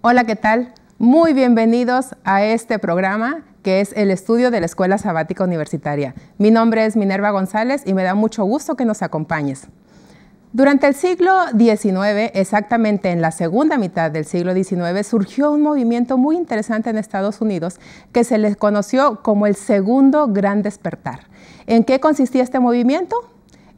Hola, ¿qué tal? Muy bienvenidos a este programa que es el estudio de la Escuela Sabática Universitaria. Mi nombre es Minerva González y me da mucho gusto que nos acompañes. Durante el siglo XIX, exactamente en la segunda mitad del siglo XIX, surgió un movimiento muy interesante en Estados Unidos que se le conoció como el Segundo Gran Despertar. ¿En qué consistía este movimiento?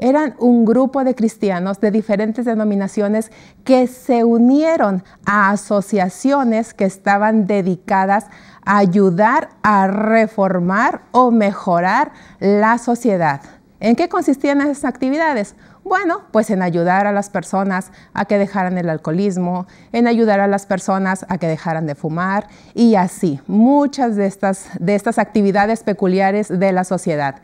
Eran un grupo de cristianos de diferentes denominaciones que se unieron a asociaciones que estaban dedicadas a ayudar a reformar o mejorar la sociedad. ¿En qué consistían esas actividades? Bueno, pues en ayudar a las personas a que dejaran el alcoholismo, en ayudar a las personas a que dejaran de fumar y así, muchas de estas, de estas actividades peculiares de la sociedad.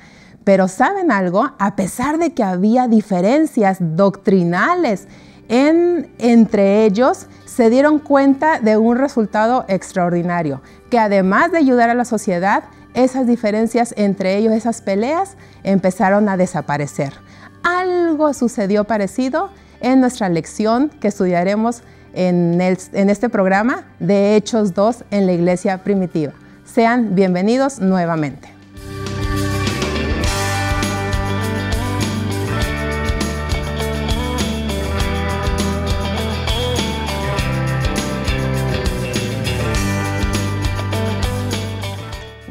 Pero ¿saben algo? A pesar de que había diferencias doctrinales entre ellos, se dieron cuenta de un resultado extraordinario, que además de ayudar a la sociedad, esas diferencias entre ellos, esas peleas, empezaron a desaparecer. Algo sucedió parecido en nuestra lección que estudiaremos en, en este programa de Hechos 2 en la Iglesia Primitiva. Sean bienvenidos nuevamente.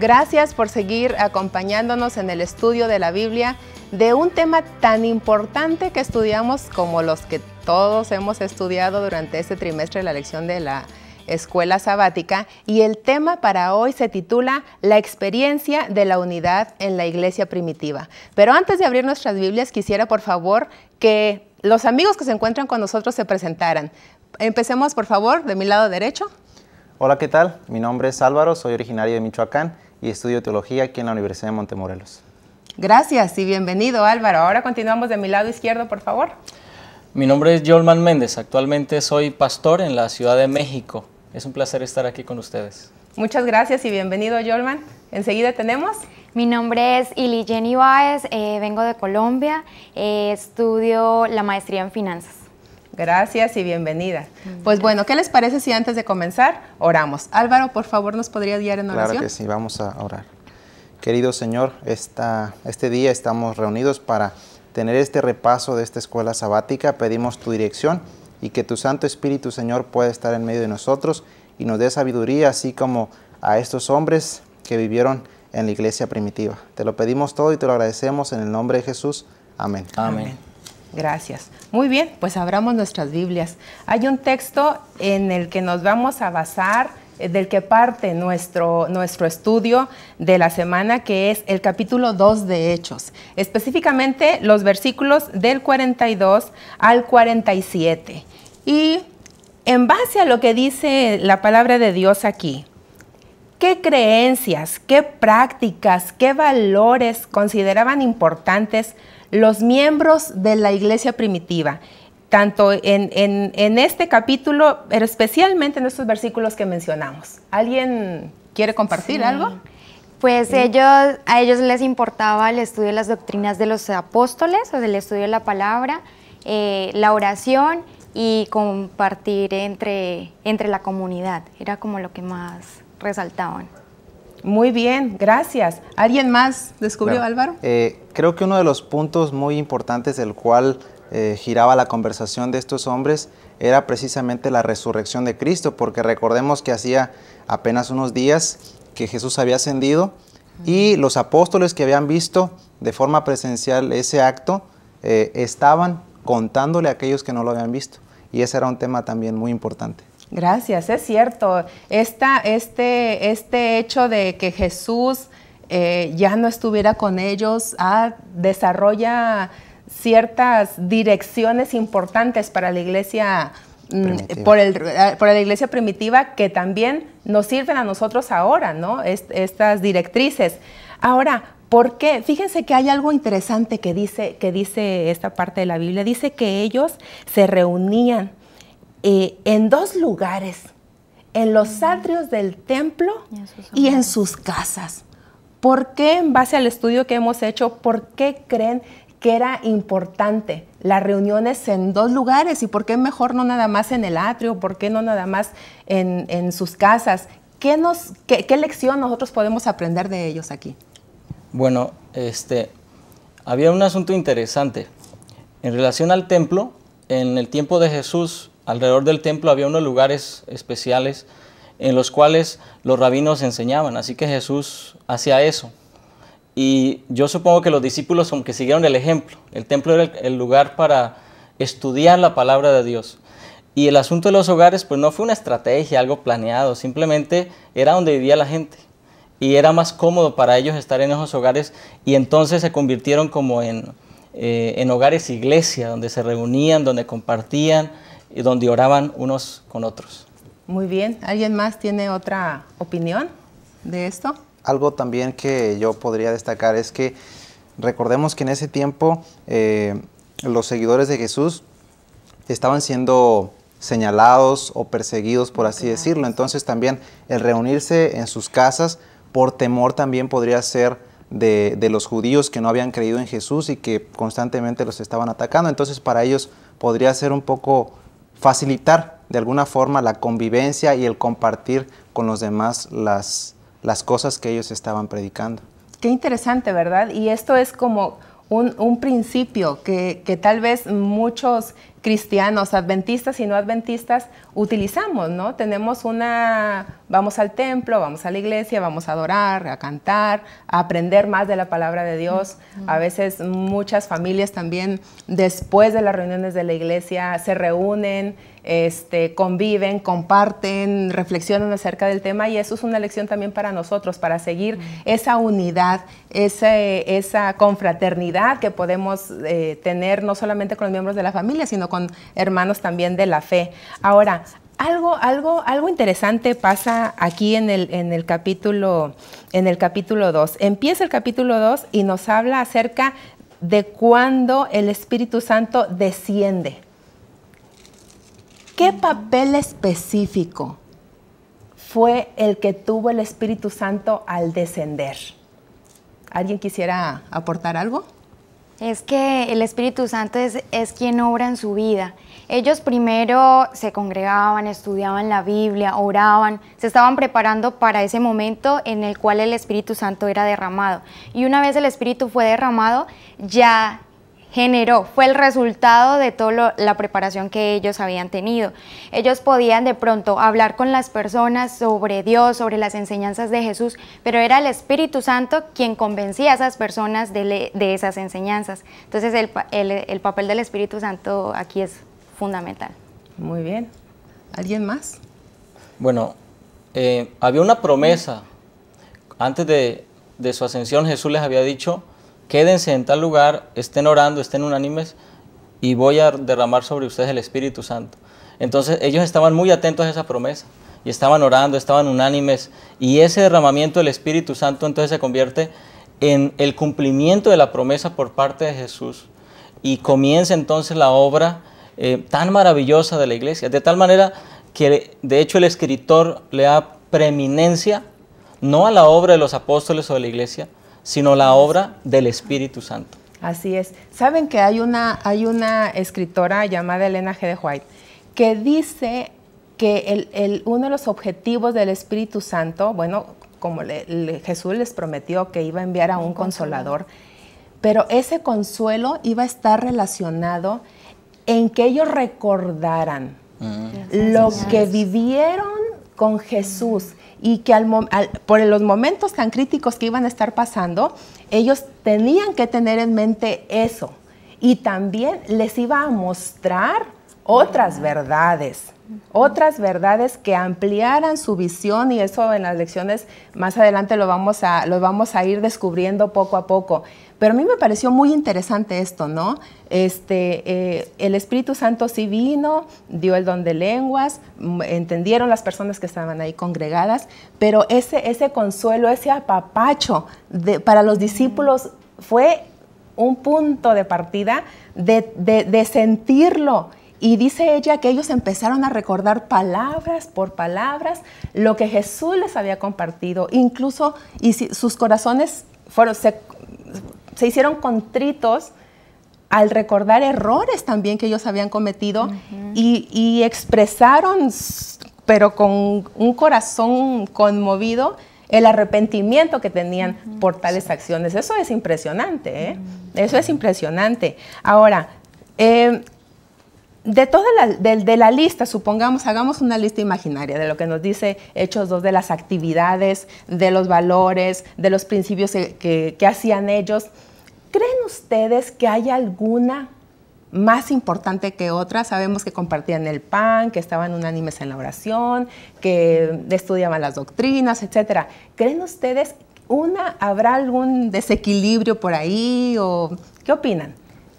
Gracias por seguir acompañándonos en el estudio de la Biblia de un tema tan importante que estudiamos como los que todos hemos estudiado durante este trimestre de la lección de la escuela sabática y el tema para hoy se titula La experiencia de la unidad en la iglesia primitiva. Pero antes de abrir nuestras Biblias quisiera por favor que los amigos que se encuentran con nosotros se presentaran. Empecemos por favor de mi lado derecho. Hola, ¿qué tal? Mi nombre es Álvaro, soy originario de Michoacán y estudio teología aquí en la Universidad de Montemorelos. Gracias y bienvenido Álvaro. Ahora continuamos de mi lado izquierdo, por favor. Mi nombre es Yolman Méndez, actualmente soy pastor en la Ciudad de México. Es un placer estar aquí con ustedes. Muchas gracias y bienvenido Yolman. Enseguida tenemos... Mi nombre es Ili Jenny Baez, eh, vengo de Colombia, eh, estudio la maestría en finanzas. Gracias y bienvenida. Pues bueno, ¿qué les parece si antes de comenzar oramos? Álvaro, por favor, ¿nos podría guiar en oración? Claro que sí, vamos a orar. Querido Señor, esta, este día estamos reunidos para tener este repaso de esta escuela sabática. Pedimos tu dirección y que tu Santo Espíritu, Señor, pueda estar en medio de nosotros y nos dé sabiduría, así como a estos hombres que vivieron en la iglesia primitiva. Te lo pedimos todo y te lo agradecemos en el nombre de Jesús. Amén. Amén. Gracias. Muy bien, pues abramos nuestras Biblias. Hay un texto en el que nos vamos a basar, eh, del que parte nuestro, nuestro estudio de la semana, que es el capítulo 2 de Hechos, específicamente los versículos del 42 al 47. Y en base a lo que dice la palabra de Dios aquí, ¿Qué creencias, qué prácticas, qué valores consideraban importantes los miembros de la iglesia primitiva, tanto en, este capítulo, pero especialmente en estos versículos que mencionamos. ¿Alguien quiere compartir algo? Pues ellos, a ellos les importaba el estudio de las doctrinas de los apóstoles, o el estudio de la palabra, eh, la oración y compartir entre, entre la comunidad. Era como lo que más resaltaban. Muy bien, gracias. ¿Alguien más descubrió, Álvaro? Eh, Creo que uno de los puntos muy importantes del cual eh, giraba la conversación de estos hombres era precisamente la resurrección de Cristo, porque recordemos que hacía apenas unos días que Jesús había ascendido y los apóstoles que habían visto de forma presencial ese acto eh, estaban contándole a aquellos que no lo habían visto. Y ese era un tema también muy importante. Gracias, es cierto. este, este hecho de que Jesús eh, ya no estuviera con ellos, ah, desarrolla ciertas direcciones importantes para la iglesia mm, ah, por, la iglesia primitiva que también nos sirven a nosotros ahora, ¿no? estas directrices. Ahora, ¿por qué? Fíjense que hay algo interesante que dice, que dice esta parte de la Biblia. Dice que ellos se reunían eh, en dos lugares, en los atrios del templo y en sus casas. ¿Por qué, en base al estudio que hemos hecho, por qué creen que era importante las reuniones en dos lugares? ¿Y por qué mejor no nada más en el atrio? ¿Por qué no nada más en, sus casas? ¿Qué, nos, qué, lección nosotros podemos aprender de ellos aquí? Bueno, este, había un asunto interesante. En relación al templo, en el tiempo de Jesús, alrededor del templo había unos lugares especiales en los cuales los rabinos enseñaban. Así que Jesús hacía eso. Y yo supongo que los discípulos, aunque siguieron el ejemplo, el templo era el lugar para estudiar la palabra de Dios. Y el asunto de los hogares, pues no fue una estrategia, algo planeado, simplemente era donde vivía la gente. Y era más cómodo para ellos estar en esos hogares y entonces se convirtieron como en, eh, en hogares iglesia, donde se reunían, donde compartían y donde oraban unos con otros. Muy bien. ¿Alguien más tiene otra opinión de esto? Algo también que yo podría destacar es que recordemos que en ese tiempo eh, los seguidores de Jesús estaban siendo señalados o perseguidos, por así decirlo. Entonces también el reunirse en sus casas por temor también podría ser de, los judíos que no habían creído en Jesús y que constantemente los estaban atacando. Entonces para ellos podría ser un poco facilitar de alguna forma la convivencia y el compartir con los demás las, las cosas que ellos estaban predicando. Qué interesante, ¿verdad? Y esto es como un, principio que, tal vez muchos cristianos, adventistas y no adventistas, utilizamos, ¿no? Tenemos una, vamos al templo, vamos a la iglesia, vamos a adorar, a cantar, a aprender más de la palabra de Dios. A veces muchas familias también, después de las reuniones de la iglesia, se reúnen este, conviven, comparten, reflexionan acerca del tema y eso es una lección también para nosotros, para seguir mm. esa unidad, esa, confraternidad que podemos eh, tener no solamente con los miembros de la familia, sino con hermanos también de la fe. Ahora, algo, algo, algo interesante pasa aquí en el, capítulo en el capítulo 2. Empieza el capítulo 2 y nos habla acerca de cuando el Espíritu Santo desciende. ¿Qué papel específico fue el que tuvo el Espíritu Santo al descender? ¿Alguien quisiera aportar algo? Es que el Espíritu Santo es, quien obra en su vida. Ellos primero se congregaban, estudiaban la Biblia, oraban, se estaban preparando para ese momento en el cual el Espíritu Santo era derramado. Y una vez el Espíritu fue derramado, ya generó fue el resultado de toda la preparación que ellos habían tenido. Ellos podían de pronto hablar con las personas sobre Dios, sobre las enseñanzas de Jesús, pero era el Espíritu Santo quien convencía a esas personas de, esas enseñanzas. Entonces el, papel del Espíritu Santo aquí es fundamental. Muy bien. ¿Alguien más? Bueno, eh, había una promesa. Antes de, su ascensión Jesús les había dicho quédense en tal lugar, estén orando, estén unánimes y voy a derramar sobre ustedes el Espíritu Santo. Entonces ellos estaban muy atentos a esa promesa y estaban orando, estaban unánimes y ese derramamiento del Espíritu Santo entonces se convierte en el cumplimiento de la promesa por parte de Jesús y comienza entonces la obra eh, tan maravillosa de la iglesia, de tal manera que de hecho el escritor le da preeminencia no a la obra de los apóstoles o de la iglesia, sino la obra del Espíritu Santo. Así es. Saben que hay una, hay una escritora llamada Elena G. de White que dice que el, uno de los objetivos del Espíritu Santo, bueno, como Jesús les prometió que iba a enviar a un, consolador, pero ese consuelo iba a estar relacionado en que ellos recordaran mm. lo que vivieron con Jesús y que al, por los momentos tan críticos que iban a estar pasando, ellos tenían que tener en mente eso y también les iba a mostrar otras verdades, otras verdades que ampliaran su visión y eso en las lecciones más adelante lo vamos a, lo vamos a ir descubriendo poco a poco. Pero a mí me pareció muy interesante esto, ¿no? Este, eh, el Espíritu Santo sí vino, dio el don de lenguas, entendieron las personas que estaban ahí congregadas, pero ese, ese consuelo, ese apapacho para los discípulos fue un punto de partida de, sentirlo. Y dice ella que ellos empezaron a recordar palabras por palabras lo que Jesús les había compartido. Incluso y sus corazones fueron, se, se hicieron contritos al recordar errores también que ellos habían cometido y, expresaron, pero con un corazón conmovido, el arrepentimiento que tenían por tales acciones. Eso es impresionante, ¿eh? eso es impresionante. Ahora, em, de toda la, lista, supongamos, hagamos una lista imaginaria de lo que nos dice Hechos 2 de las actividades, de los valores, de los principios que hacían ellos ¿Creen ustedes que hay alguna más importante que otra? Sabemos que compartían el pan, que estaban unánimes en la oración, que estudiaban las doctrinas, etc. ¿Creen ustedes una habrá algún desequilibrio por ahí o qué opinan?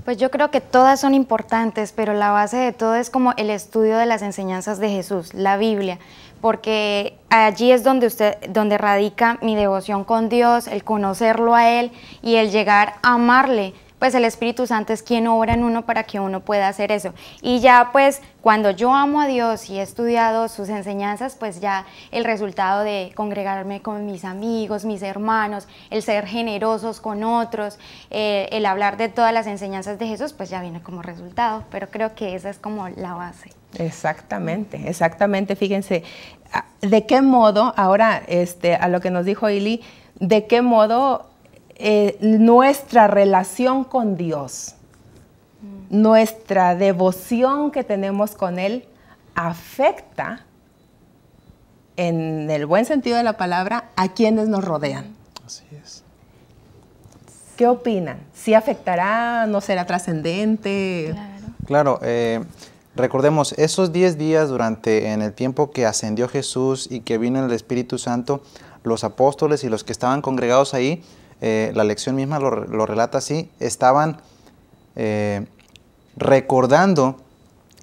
Pues yo creo que todas son importantes, pero la base de todo es como el estudio de las enseñanzas de Jesús, la Biblia porque allí es donde, usted, donde radica mi devoción con Dios, el conocerlo a Él y el llegar a amarle. Pues el Espíritu Santo es quien obra en uno para que uno pueda hacer eso. Y ya pues cuando yo amo a Dios y he estudiado sus enseñanzas, pues ya el resultado de congregarme con mis amigos, mis hermanos, el ser generosos con otros, eh, el hablar de todas las enseñanzas de Jesús, pues ya viene como resultado. Pero creo que esa es como la base. Exactamente, exactamente. Fíjense, ah, de qué modo, ahora este, a lo que nos dijo Ili, de qué modo eh, nuestra relación con Dios, mm. nuestra devoción que tenemos con Él, afecta, en el buen sentido de la palabra, a quienes nos rodean. Así es. ¿Qué opinan? ¿Si afectará? ¿No será trascendente? Claro, claro eh, Recordemos, esos 10 días durante en el tiempo que ascendió Jesús y que vino el Espíritu Santo, los apóstoles y los que estaban congregados ahí, eh, la lección misma lo, relata así, estaban eh, recordando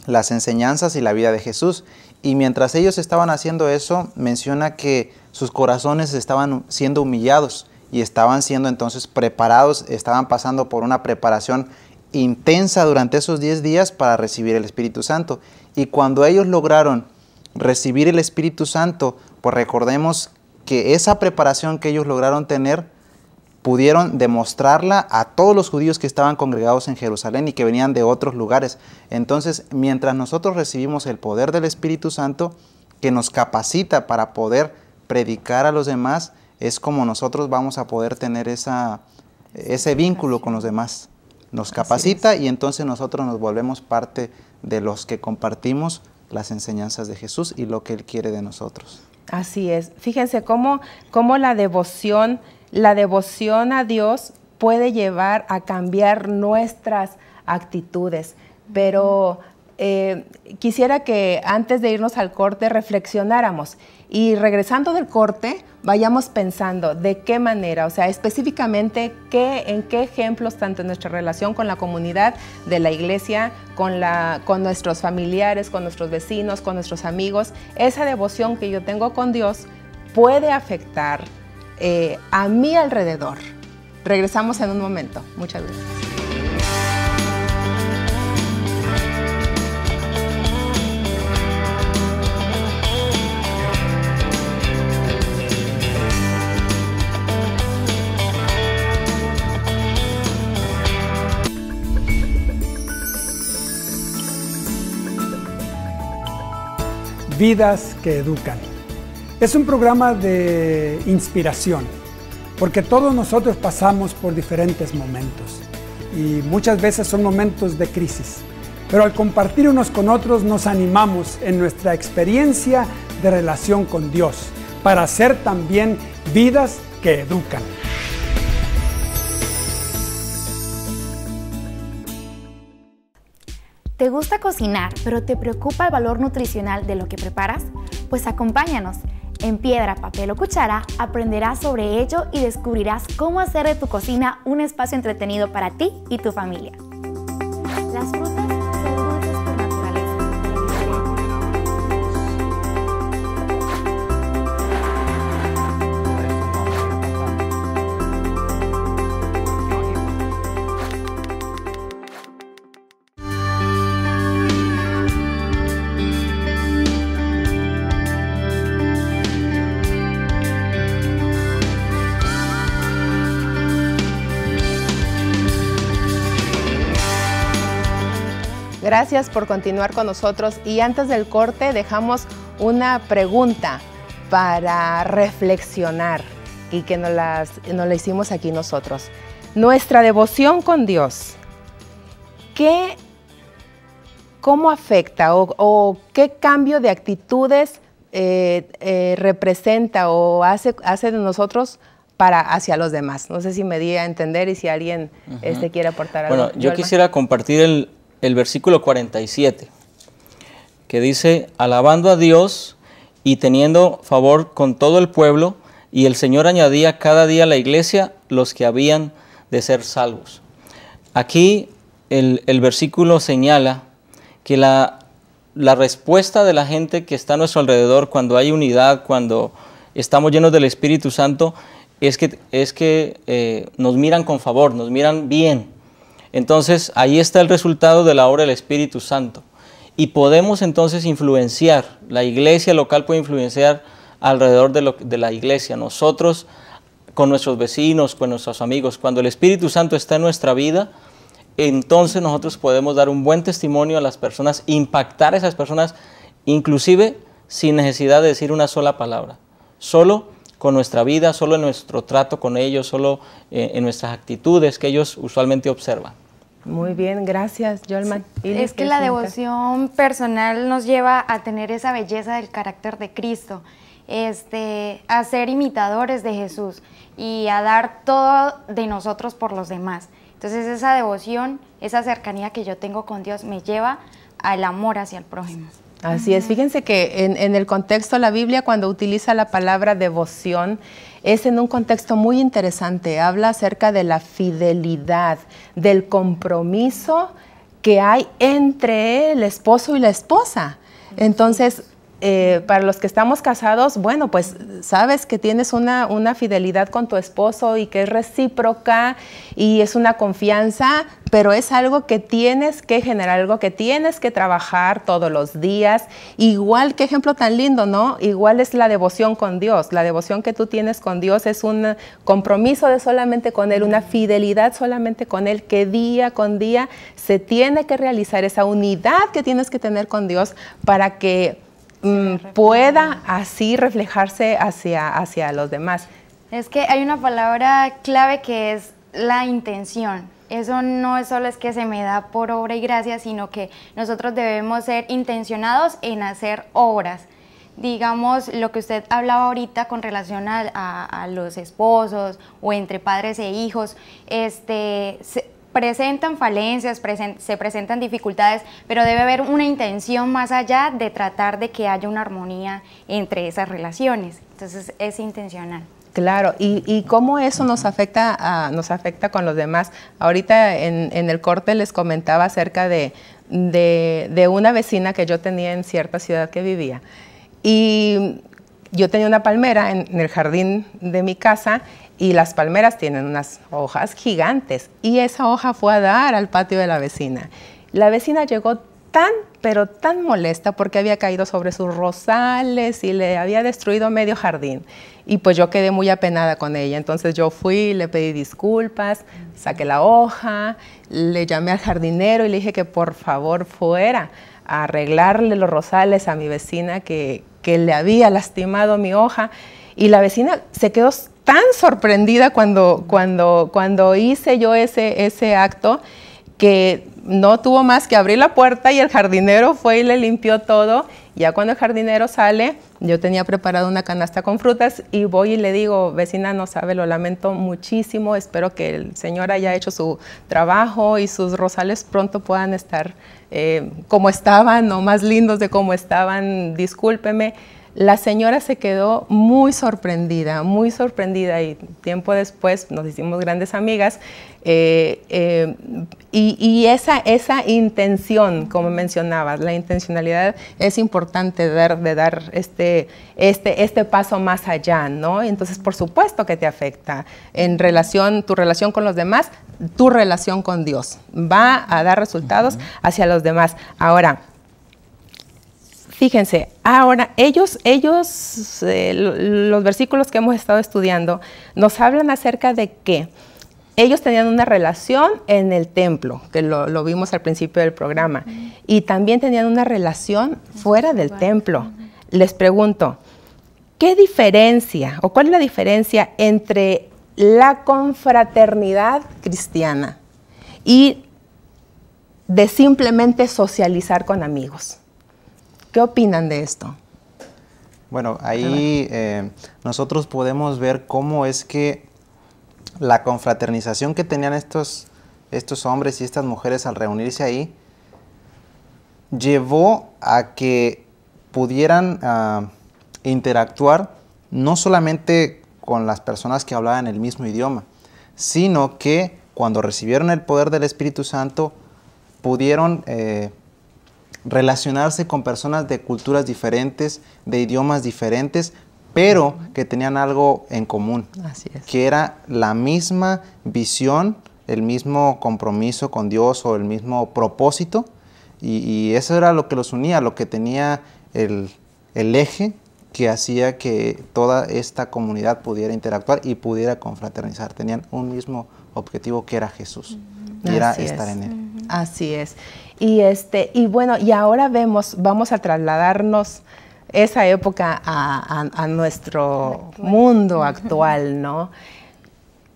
las enseñanzas y la vida de Jesús. Y mientras ellos estaban haciendo eso, menciona que sus corazones estaban siendo humillados y estaban siendo entonces preparados, estaban pasando por una preparación intensa durante esos 10 días para recibir el Espíritu Santo. Y cuando ellos lograron recibir el Espíritu Santo, pues recordemos que esa preparación que ellos lograron tener, pudieron demostrarla a todos los judíos que estaban congregados en Jerusalén y que venían de otros lugares. Entonces, mientras nosotros recibimos el poder del Espíritu Santo, que nos capacita para poder predicar a los demás, es como nosotros vamos a poder tener esa, ese vínculo con los demás nos capacita y entonces nosotros nos volvemos parte de los que compartimos las enseñanzas de Jesús y lo que Él quiere de nosotros. Así es. Fíjense cómo, la devoción, la devoción a Dios puede llevar a cambiar nuestras actitudes. Pero eh, quisiera que antes de irnos al corte reflexionáramos y regresando del corte, vayamos pensando de qué manera, o sea, específicamente qué, en qué ejemplos, tanto en nuestra relación con la comunidad de la iglesia, con, la, con nuestros familiares, con nuestros vecinos, con nuestros amigos, esa devoción que yo tengo con Dios puede afectar eh, a mi alrededor. Regresamos en un momento. Muchas gracias. Vidas que Educan. Es un programa de inspiración, porque todos nosotros pasamos por diferentes momentos y muchas veces son momentos de crisis, pero al compartir unos con otros nos animamos en nuestra experiencia de relación con Dios para hacer también vidas que educan. ¿Te gusta cocinar, pero te preocupa el valor nutricional de lo que preparas? Pues acompáñanos. En piedra, papel o cuchara aprenderás sobre ello y descubrirás cómo hacer de tu cocina un espacio entretenido para ti y tu familia. Gracias por continuar con nosotros y antes del corte dejamos una pregunta para reflexionar y que nos, las, la hicimos aquí nosotros. Nuestra devoción con Dios, ¿qué, ¿cómo afecta o, qué cambio de actitudes eh, eh, representa o hace, hace de nosotros para hacia los demás. No sé si me di a entender y si alguien este, quiere aportar algo. Bueno, yo quisiera compartir el, el versículo 47, que dice, alabando a Dios y teniendo favor con todo el pueblo, y el Señor añadía cada día a la iglesia los que habían de ser salvos. Aquí el, versículo señala que la, respuesta de la gente que está a nuestro alrededor cuando hay unidad, cuando estamos llenos del Espíritu Santo, es que, es que eh, nos miran con favor, nos miran bien, entonces ahí está el resultado de la obra del Espíritu Santo. Y podemos entonces influenciar, la iglesia local puede influenciar alrededor de, la iglesia, nosotros con nuestros vecinos, con nuestros amigos. Cuando el Espíritu Santo está en nuestra vida, entonces nosotros podemos dar un buen testimonio a las personas, impactar a esas personas, inclusive sin necesidad de decir una sola palabra, solo con nuestra vida, solo en nuestro trato con ellos, solo eh, en nuestras actitudes que ellos usualmente observan. Muy bien, gracias, Yolman. Es que la devoción personal nos lleva a tener esa belleza del carácter de Cristo, este, a ser imitadores de Jesús y a dar todo de nosotros por los demás. Entonces esa devoción, esa cercanía que yo tengo con Dios me lleva al amor hacia el prójimo. Así es, fíjense que en, el contexto la Biblia cuando utiliza la palabra devoción es en un contexto muy interesante, habla acerca de la fidelidad, del compromiso que hay entre el esposo y la esposa. Entonces, eh, para los que estamos casados, bueno, pues sabes que tienes una, una fidelidad con tu esposo y que es recíproca y es una confianza, pero es algo que tienes que generar, algo que tienes que trabajar todos los días. Igual, qué ejemplo tan lindo, ¿no? Igual es la devoción con Dios. La devoción que tú tienes con Dios es un compromiso de solamente con Él, una fidelidad solamente con Él, que día con día se tiene que realizar esa unidad que tienes que tener con Dios para que Mm, pueda así reflejarse hacia, hacia los demás. Es que hay una palabra clave que es la intención. Eso no es solo es que se me da por obra y gracia, sino que nosotros debemos ser intencionados en hacer obras. Digamos, lo que usted hablaba ahorita con relación a, los esposos o entre padres e hijos, este, presentan falencias, se presentan dificultades, pero debe haber una intención más allá de tratar de que haya una armonía entre esas relaciones. Entonces es intencional. Claro, y, cómo eso nos afecta, nos afecta con los demás. Ahorita en, el corte les comentaba acerca de, una vecina que yo tenía en cierta ciudad que vivía. Y yo tenía una palmera en, el jardín de mi casa y las palmeras tienen unas hojas gigantes y esa hoja fue a dar al patio de la vecina. La vecina llegó tan, pero tan molesta porque había caído sobre sus rosales y le había destruido medio jardín. Y pues yo quedé muy apenada con ella. Entonces yo fui, le pedí disculpas, saqué la hoja, le llamé al jardinero y le dije que por favor fuera a arreglarle los rosales a mi vecina que, que le había lastimado mi hoja. Y la vecina se quedó tan sorprendida cuando, cuando, cuando hice yo ese, ese acto que no tuvo más que abrir la puerta y el jardinero fue y le limpió todo. Ya cuando el jardinero sale, yo tenía preparado una canasta con frutas y voy y le digo, vecina, no sabe, lo lamento muchísimo, espero que el señor haya hecho su trabajo y sus rosales pronto puedan estar eh, como estaban o más lindos de como estaban, discúlpeme la señora se quedó muy sorprendida, muy sorprendida y tiempo después nos hicimos grandes amigas eh, eh, y, esa, esa intención, como mencionabas, la intencionalidad es importante dar, de dar este, este, este, paso más allá, ¿no? Entonces, por supuesto que te afecta en relación, tu relación con los demás, tu relación con Dios. Va a dar resultados hacia los demás. Ahora, fíjense, ahora ellos, eh, los versículos que hemos estado estudiando nos hablan acerca de que ellos tenían una relación en el templo, que lo, vimos al principio del programa, y también tenían una relación fuera del templo. Les pregunto, ¿qué diferencia o cuál es la diferencia entre la confraternidad cristiana y de simplemente socializar con amigos? ¿Qué opinan de esto? Bueno, ahí eh, nosotros podemos ver cómo es que la confraternización que tenían estos, estos hombres y estas mujeres al reunirse ahí llevó a que pudieran ah, interactuar no solamente con las personas que hablaban el mismo idioma, sino que cuando recibieron el poder del Espíritu Santo pudieron eh, relacionarse con personas de culturas diferentes, de idiomas diferentes, pero que tenían algo en común, Así es. que era la misma visión, el mismo compromiso con Dios o el mismo propósito, y, eso era lo que los unía, lo que tenía el, eje que hacía que toda esta comunidad pudiera interactuar y pudiera confraternizar. Tenían un mismo objetivo que era Jesús, y era estar en Él. Así es. Y, este, y bueno, y ahora vemos, vamos a trasladarnos esa época a, nuestro mundo actual, ¿no?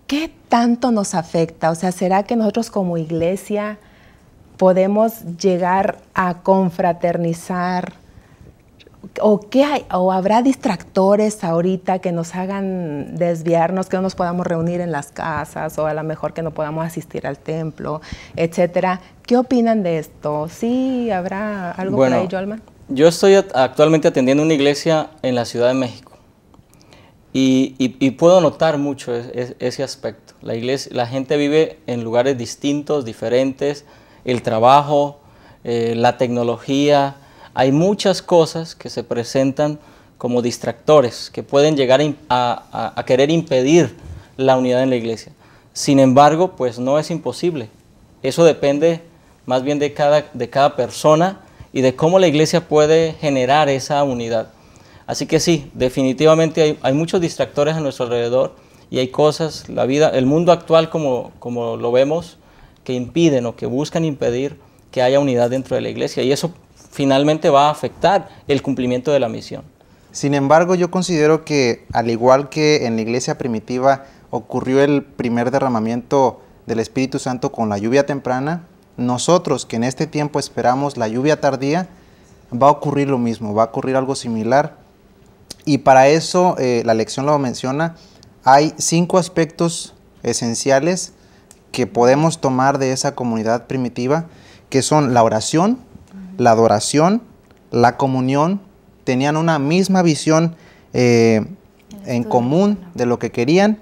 ¿Qué tanto nos afecta? O sea, ¿será que nosotros como iglesia podemos llegar a confraternizar, ¿O, qué ¿O habrá distractores ahorita que nos hagan desviarnos, que no nos podamos reunir en las casas o a lo mejor que no podamos asistir al templo, etcétera? ¿Qué opinan de esto? ¿Sí habrá algo por ahí, Yo estoy actualmente atendiendo una iglesia en la Ciudad de México y, puedo notar mucho ese aspecto. La, iglesia, la gente vive en lugares distintos, diferentes, el trabajo, eh, la tecnología hay muchas cosas que se presentan como distractores, que pueden llegar a, querer impedir la unidad en la iglesia. Sin embargo, pues no es imposible. Eso depende más bien de cada, de cada persona y de cómo la iglesia puede generar esa unidad. Así que sí, definitivamente hay, hay, muchos distractores a nuestro alrededor y hay cosas, la vida, el mundo actual como, como lo vemos, que impiden o que buscan impedir que haya unidad dentro de la iglesia. Y eso finalmente va a afectar el cumplimiento de la misión. Sin embargo, yo considero que al igual que en la iglesia primitiva ocurrió el primer derramamiento del Espíritu Santo con la lluvia temprana, nosotros que en este tiempo esperamos la lluvia tardía, va a ocurrir lo mismo, va a ocurrir algo similar. Y para eso eh, la lección lo menciona, hay cinco aspectos esenciales que podemos tomar de esa comunidad primitiva, que son la oración, la adoración, la comunión, tenían una misma visión eh, en común de lo que querían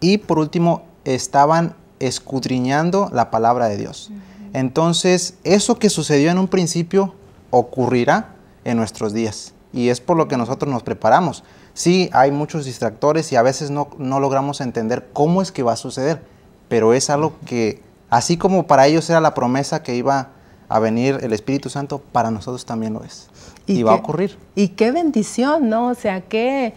y por último estaban escudriñando la palabra de Dios. Entonces, eso que sucedió en un principio ocurrirá en nuestros días y es por lo que nosotros nos preparamos. Sí, hay muchos distractores y a veces no, no logramos entender cómo es que va a suceder, pero es algo que, así como para ellos era la promesa que iba a venir el Espíritu Santo, para nosotros también lo es. Y, va a ocurrir. Y qué bendición, ¿no? O sea, qué,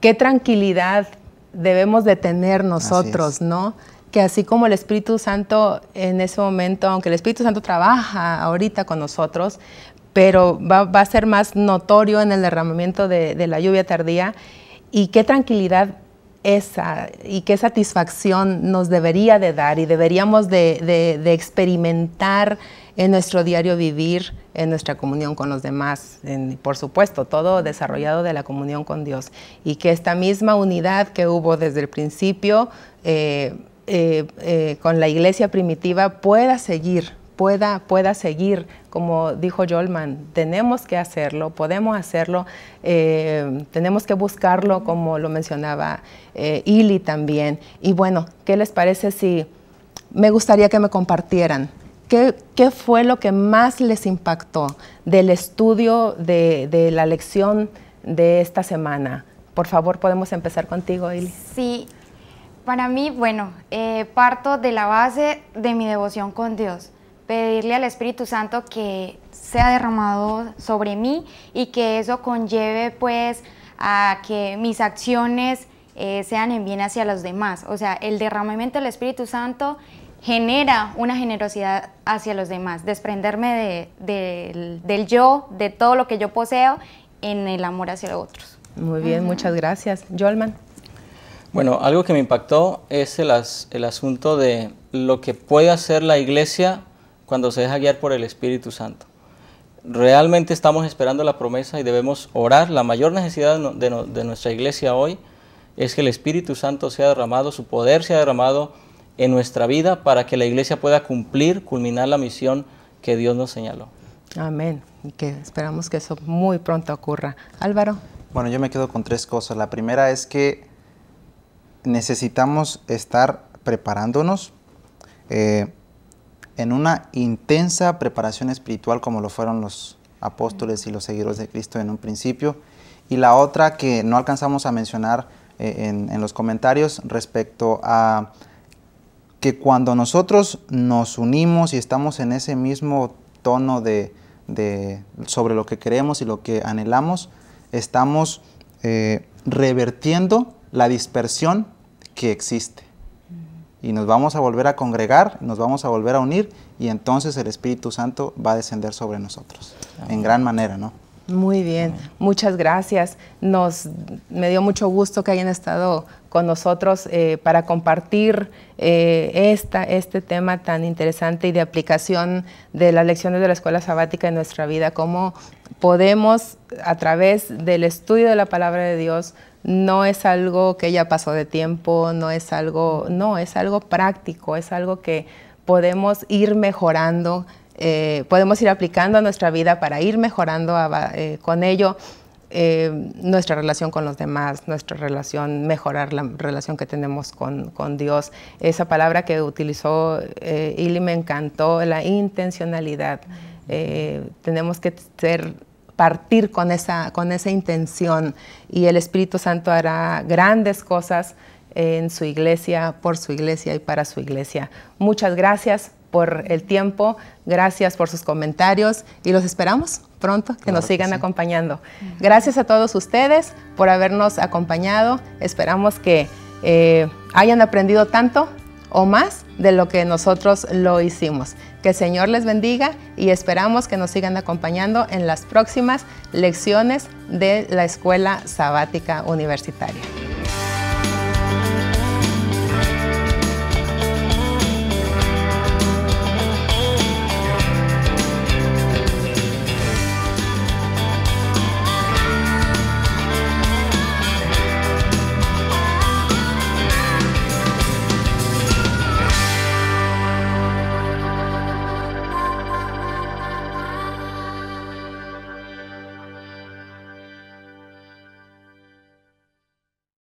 qué tranquilidad debemos de tener nosotros, ¿no? Que así como el Espíritu Santo en ese momento, aunque el Espíritu Santo trabaja ahorita con nosotros, pero va, a ser más notorio en el derramamiento de, la lluvia tardía, y qué tranquilidad esa y qué satisfacción nos debería de dar y deberíamos de experimentar en nuestro diario vivir, en nuestra comunión con los demás, por supuesto, todo desarrollado de la comunión con Dios. Y que esta misma unidad que hubo desde el principio eh, eh, eh, con la iglesia primitiva pueda seguir pueda, pueda seguir. Como dijo Jolman, tenemos que hacerlo, podemos hacerlo, tenemos que buscarlo, como lo mencionaba Ili también. Y bueno, ¿qué les parece si me gustaría que me compartieran ¿qué, fue lo que más les impactó del estudio de, la lección de esta semana? Por favor, podemos empezar contigo, Eli. Sí, para mí, bueno, eh, parto de la base de mi devoción con Dios. Pedirle al Espíritu Santo que sea derramado sobre mí y que eso conlleve pues a que mis acciones eh, sean en bien hacia los demás. O sea, el derramamiento del Espíritu Santo genera una generosidad hacia los demás, desprenderme del, yo, de todo lo que yo poseo, en el amor hacia los otros. Muy bien, muchas gracias. Jolman. Bueno, algo que me impactó es el, asunto de lo que puede hacer la iglesia cuando se deja guiar por el Espíritu Santo realmente estamos esperando la promesa y debemos orar. La mayor necesidad de, de, nuestra iglesia hoy es que el Espíritu Santo sea derramado, su poder sea derramado en nuestra vida para que la iglesia pueda cumplir, culminar la misión que Dios nos señaló. Amén. Y que esperamos que eso muy pronto ocurra. Álvaro. Bueno, yo me quedo con tres cosas. La primera es que necesitamos estar preparándonos eh, en una intensa preparación espiritual como lo fueron los apóstoles y los seguidores de Cristo en un principio. Y la otra que no alcanzamos a mencionar eh, en los comentarios respecto a que cuando nosotros nos unimos y estamos en ese mismo tono de, sobre lo que queremos y lo que anhelamos, estamos eh, revertiendo la dispersión que existe. Y nos vamos a volver a congregar, nos vamos a volver a unir y entonces el Espíritu Santo va a descender sobre nosotros, en gran manera, ¿no? Muy bien, muchas gracias. Nos, me dio mucho gusto que hayan estado con nosotros eh, para compartir eh, esta, este tema tan interesante y de aplicación de las lecciones de la escuela sabática en nuestra vida, cómo podemos a través del estudio de la palabra de Dios no es algo que ya pasó de tiempo, no es algo, no, es algo práctico, es algo que podemos ir mejorando eh, podemos ir aplicando a nuestra vida para ir mejorando eh, con ello eh, nuestra relación con los demás, nuestra relación, mejorar la relación que tenemos con, Dios. Esa palabra que utilizó Ili me encantó, la intencionalidad. tenemos que partir con esa, con esa intención y el Espíritu Santo hará grandes cosas en su iglesia, por su iglesia y para su iglesia. Muchas gracias por el tiempo, gracias por sus comentarios y los esperamos pronto que nos sigan acompañando. Gracias a todos ustedes por habernos acompañado. Esperamos que eh, hayan aprendido tanto o más de lo que nosotros lo hicimos. Que el Señor les bendiga y esperamos que nos sigan acompañando en las próximas lecciones de la Escuela Sabática Universitaria.